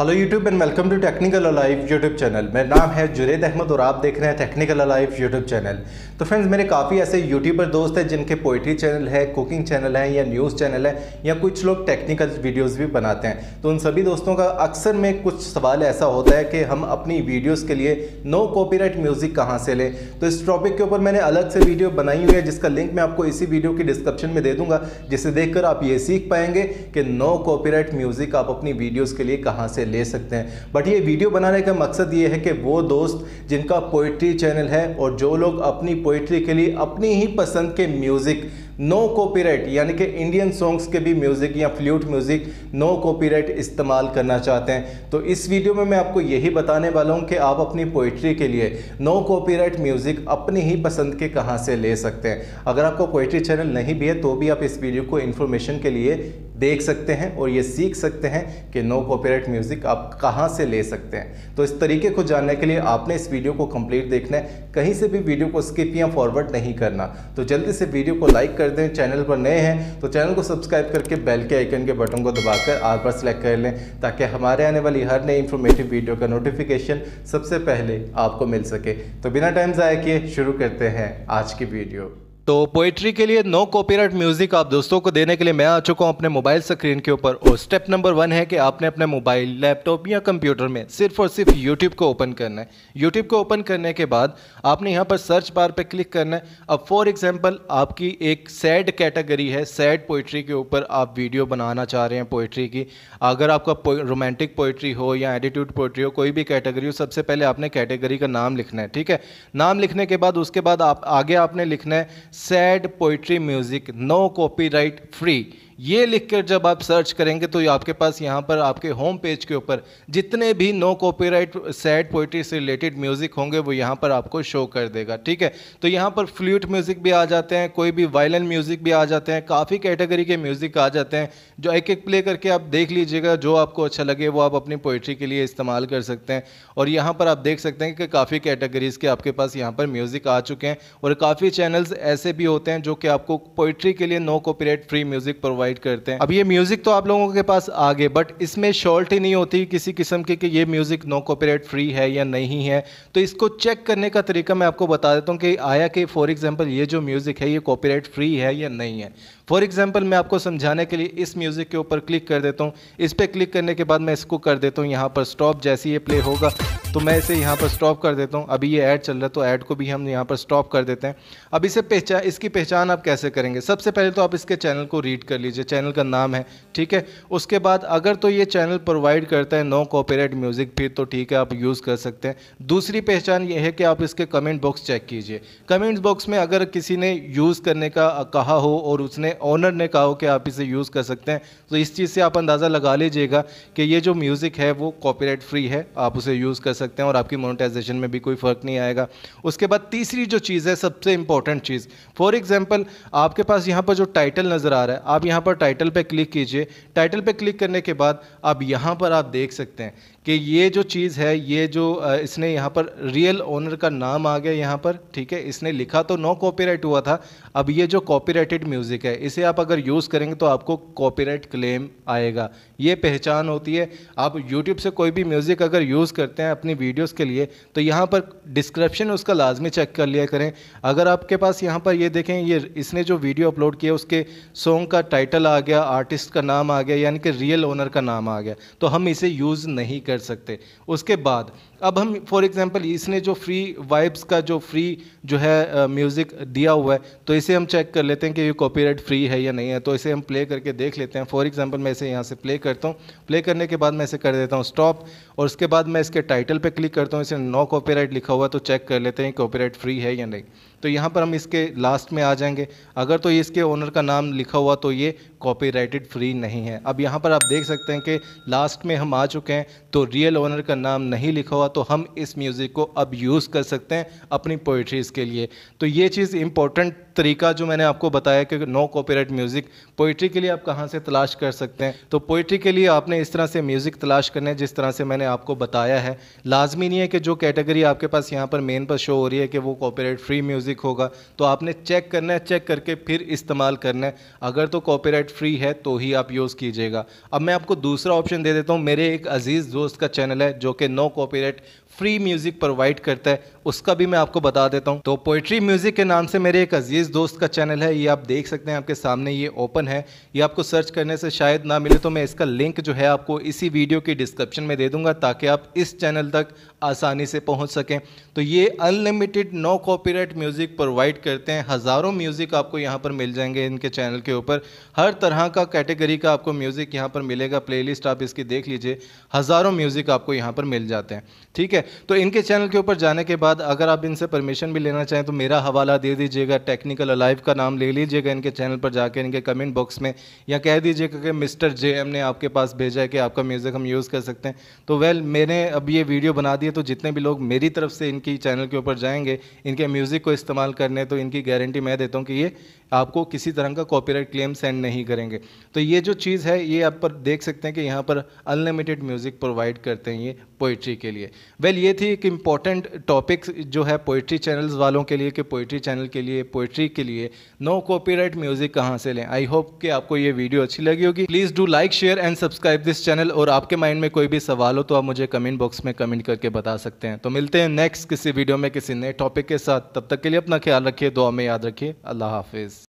Hello YouTube and welcome to Technical Alive YouTube channel मेरा नाम है जुरेद अहमद और आप देख रहे हैं टेक्निकल अलाइव यूट्यूब चैनल तो फ्रेंड्स मेरे काफ़ी ऐसे यूट्यूबर दोस्त हैं जिनके पोइट्री चैनल है कुकिंग चैनल है या न्यूज़ चैनल है या कुछ लोग टेक्निकल वीडियोस भी बनाते हैं तो उन सभी दोस्तों का अक्सर में कुछ सवाल ऐसा होता है कि हम अपनी वीडियोज़ के लिए नो कॉपी म्यूज़िक कहाँ से लें तो इस टॉपिक के ऊपर मैंने अलग से वीडियो बनाई हुई है जिसका लिंक मैं आपको इसी वीडियो की डिस्क्रिप्शन में दे दूँगा जिसे देख आप ये सीख पाएंगे कि नो कॉपीराइट म्यूज़िक आप अपनी वीडियोज़ के लिए कहाँ से ले सकते हैं बट ये वीडियो बनाने का मकसद ये है कि वो दोस्त जिनका पोइट्री चैनल है और जो लोग अपनी पोइट्री के लिए अपनी ही पसंद के म्यूज़िक नो कॉपीराइट यानी कि इंडियन सॉन्ग्स के भी म्यूज़िक या फ्लूट म्यूज़िक नो कॉपीराइट इस्तेमाल करना चाहते हैं तो इस वीडियो में मैं आपको यही बताने वाला हूँ कि आप अपनी पोइट्री के लिए नो कॉपीराइट म्यूज़िक अपनी ही पसंद के कहाँ से ले सकते हैं अगर आपको पोइट्री चैनल नहीं भी है तो भी आप इस वीडियो को इन्फॉर्मेशन के लिए देख सकते हैं और ये सीख सकते हैं कि नो कॉपीराइट म्यूज़िक आप कहाँ से ले सकते हैं तो इस तरीके को जानने के लिए आपने इस वीडियो को कंप्लीट देखना है कहीं से भी वीडियो को स्किप या फॉरवर्ड नहीं करना तो जल्दी से वीडियो को लाइक कर दें चैनल पर नए हैं तो चैनल को सब्सक्राइब करके बेल के आइकन के बटन को दबाकर आर पर सेलेक्ट कर लें ताकि हमारे आने वाली हर नई इन्फॉर्मेटिव वीडियो का नोटिफिकेशन सबसे पहले आपको मिल सके तो बिना टाइम ज़ाया किए शुरू करते हैं आज की वीडियो तो पोइट्री के लिए नो कॉपीराइट म्यूज़िक आप दोस्तों को देने के लिए मैं आ चुका हूँ अपने मोबाइल स्क्रीन के ऊपर और स्टेप नंबर वन है कि आपने अपने मोबाइल लैपटॉप या कंप्यूटर में सिर्फ और सिर्फ यूट्यूब को ओपन करना है यूट्यूब को ओपन करने के बाद आपने यहाँ पर सर्च बार पर क्लिक करना है अब फॉर एग्जाम्पल आपकी एक सैड कैटेगरी है सैड पोइट्री के ऊपर आप वीडियो बनाना चाह रहे हैं पोइट्री की अगर आपका रोमांटिक पोइट्री हो या एटीट्यूड पोइट्री हो कोई भी कैटेगरी हो सबसे पहले आपने कैटेगरी का नाम लिखना है ठीक है नाम लिखने के बाद उसके बाद आप आगे आपने लिखना है sad poetry music, no copyright free. ये लिख कर जब आप सर्च करेंगे तो आपके पास यहाँ पर आपके होम पेज के ऊपर जितने भी नो कॉपीराइट सैड पोइट्री से रिलेटेड म्यूज़िक होंगे वो यहाँ पर आपको शो कर देगा ठीक है तो यहाँ पर फ्लूट म्यूज़िक भी आ जाते हैं कोई भी वायलन म्यूज़िक भी आ जाते हैं काफ़ी कैटेगरी के म्यूज़िक आ जाते हैं जो एक एक प्ले करके आप देख लीजिएगा जो आपको अच्छा लगे वो आप अपनी पोइट्री के लिए इस्तेमाल कर सकते हैं और यहाँ पर आप देख सकते हैं कि काफ़ी कैटेगरीज़ के आपके पास यहाँ पर म्यूज़िक आ चुके हैं और काफ़ी चैनल्स ऐसे भी होते हैं जो कि आपको पोइट्री के लिए no copyright free music provide provide करते हैं अब ये म्यूज़िक तो आप लोगों के पास आगे बट इसमें शॉर्ट ही नहीं होती किसी किस्म की कि ये म्यूज़िक नो कॉपीराइट फ्री है या नहीं है तो इसको चेक करने का तरीका मैं आपको बता देता हूँ कि आया कि फॉर एग्ज़ाम्पल ये जो म्यूज़िक है ये कॉपीराइट फ्री है या नहीं है फॉर एग्ज़ाम्पल मैं आपको समझाने के लिए इस म्यूज़िक के ऊपर क्लिक कर देता हूँ इस पर क्लिक करने के बाद मैं इसको कर देता हूँ यहाँ पर स्टॉप जैसे ये प्ले होगा तो मैं इसे यहाँ पर स्टॉप कर देता हूँ अभी ये ऐड चल रहा है तो ऐड को भी हम यहाँ पर स्टॉप कर देते हैं अब इसे पहचान इसकी पहचान आप कैसे करेंगे सबसे पहले तो आप इसके चैनल को रीड कर लीजिए चैनल का नाम है ठीक है उसके बाद अगर तो ये चैनल प्रोवाइड करता है नो कॉपीराइट म्यूज़िक फिर तो ठीक है आप यूज़ कर सकते हैं दूसरी पहचान ये है कि आप इसके कमेंट बॉक्स चेक कीजिए कमेंट बॉक्स में अगर किसी ने यूज़ करने का कहा हो और उसने ऑनर ने कहा हो कि आप इसे यूज़ कर सकते हैं तो इस चीज़ से आप अंदाज़ा लगा लीजिएगा कि ये जो म्यूज़िक है वो कॉपरेट फ्री है आप उसे यूज़ कर सकते हैं और आपकी मोनेटाइजेशन में भी कोई फ़र्क नहीं आएगा उसके बाद तीसरी जो चीज़ है सबसे इंपॉर्टेंट चीज़ फॉर एग्जाम्पल आपके पास यहाँ पर जो टाइटल नज़र आ रहा है आप यहाँ पर टाइटल पर क्लिक कीजिए टाइटल पर क्लिक करने के बाद आप यहाँ पर आप देख सकते हैं कि ये जो चीज़ है ये जो इसने यहाँ पर रियल ओनर का नाम आ गया यहाँ पर ठीक है इसने लिखा तो नो कॉपीराइट हुआ था अब ये जो कॉपीराइटेड म्यूज़िक है इसे आप अगर यूज़ करेंगे तो आपको कॉपीराइट क्लेम आएगा ये पहचान होती है आप यूट्यूब से कोई भी म्यूज़िक अगर यूज़ करते हैं अपनी वीडियोज़ के लिए तो यहाँ पर डिस्क्रिप्शन उसका लाजमी चेक कर लिया करें अगर आपके पास यहाँ पर ये देखें ये इसने जो वीडियो अपलोड किया उसके सॉन्ग का टाइटल आ गया आर्टिस्ट का नाम आ गया यानी कि रियल ओनर का नाम आ गया तो हम इसे यूज़ नहीं कर कर सकते उसके बाद अब हम फॉर एग्जांपल इसने जो फ्री वाइब्स का जो फ्री जो है म्यूज़िक दिया हुआ है तो इसे हम चेक कर लेते हैं कि ये कॉपीराइट फ्री है या नहीं है तो इसे हम प्ले करके देख लेते हैं फॉर एग्जांपल मैं इसे यहाँ से प्ले करता हूँ प्ले करने के बाद मैं इसे कर देता हूँ स्टॉप और उसके बाद मैं इसके टाइटल पर क्लिक करता हूँ इसे नो कॉपी लिखा हुआ है तो चेक कर लेते हैं कॉपी फ्री है या नहीं तो यहाँ पर हम इसके लास्ट में आ जाएंगे अगर तो इसके ओनर का नाम लिखा हुआ तो ये कॉपीराइटेड फ्री नहीं है अब यहाँ पर आप देख सकते हैं कि लास्ट में हम आ चुके हैं तो रियल ओनर का नाम नहीं लिखा हुआ तो हम इस म्यूज़िक को अब यूज़ कर सकते हैं अपनी पोइट्रीज़ के लिए तो ये चीज़ इम्पोर्टेंट तरीका जो मैंने आपको बताया कि नो कॉपीराइट म्यूज़िक पोइट्री के लिए आप कहाँ से तलाश कर सकते हैं तो पोइट्री के लिए आपने इस तरह से म्यूज़िक तलाश करना है जिस तरह से मैंने आपको बताया है लाजमी नहीं है कि जो कैटेगरी आपके पास यहाँ पर मेन पर शो हो रही है कि वो कॉपीराइट फ्री म्यूज़िक होगा तो आपने चेक करना है चेक करके फिर इस्तेमाल करना है अगर तो कॉपीराइट फ्री है तो ही आप यूज़ कीजिएगा अब मैं आपको दूसरा ऑप्शन दे देता हूँ मेरे एक अजीज़ दोस्त का चैनल है जो कि no copyright free music provide करता है उसका भी मैं आपको बता देता हूँ तो पोइट्री म्यूजिक के नाम से मेरे एक अजीज दोस्त का चैनल है ये आप देख सकते हैं आपके सामने ये ओपन है ये आपको सर्च करने से शायद ना मिले तो मैं इसका लिंक जो है आपको इसी वीडियो की डिस्क्रिप्शन में दे दूंगा ताकि आप इस चैनल तक आसानी से पहुंच सकें तो ये unlimited no copyright music provide करते हैं हज़ारों म्यूज़िक आपको यहाँ पर मिल जाएंगे इनके चैनल के ऊपर हर तरह का कैटेगरी का आपको म्यूज़िक यहाँ पर मिलेगा प्लेलिस्ट आप इसकी देख लीजिए हज़ारों म्यूज़िक आपको यहाँ पर मिल जाते हैं ठीक है तो इनके चैनल के ऊपर जाने के बाद बाद अगर आप इनसे परमिशन भी लेना चाहें तो मेरा हवाला दे दीजिएगा टेक्निकल अलाइव का नाम ले लीजिएगा इनके चैनल पर जाकर इनके कमेंट बॉक्स में या कह दीजिएगा कि मिस्टर जे एम ने आपके पास भेजा है कि आपका म्यूज़िक हम यूज़ कर सकते हैं तो वेल मैंने अब ये वीडियो बना दी है तो जितने भी लोग मेरी तरफ से इनकी चैनल के ऊपर जाएंगे इनके म्यूज़िक को इस्तेमाल करने तो इनकी गारंटी मैं देता हूँ कि ये आपको किसी तरह का कॉपीराइट क्लेम सेंड नहीं करेंगे तो ये जो चीज़ है ये आप पर देख सकते हैं कि यहाँ पर अनलिमिटेड म्यूज़िक प्रोवाइड करते हैं ये पोइट्री के लिए वेल well, ये थी एक इम्पॉर्टेंट टॉपिक जो है पोइट्री चैनल्स वालों के लिए कि पोइट्री चैनल के लिए पोइट्री के लिए नो कॉपीराइट म्यूज़िक कहाँ से लें आई होप कि आपको ये वीडियो अच्छी लगी होगी please do like share and subscribe this channel और आपके माइंड में कोई भी सवाल हो तो आप मुझे कमेंट बॉक्स में कमेंट करके बता सकते हैं तो मिलते हैं नेक्स्ट किसी वीडियो में किसी नए टॉपिक के साथ तब तक के लिए अपना ख्याल रखिए दुआ में याद रखिए अल्लाह हाफिज़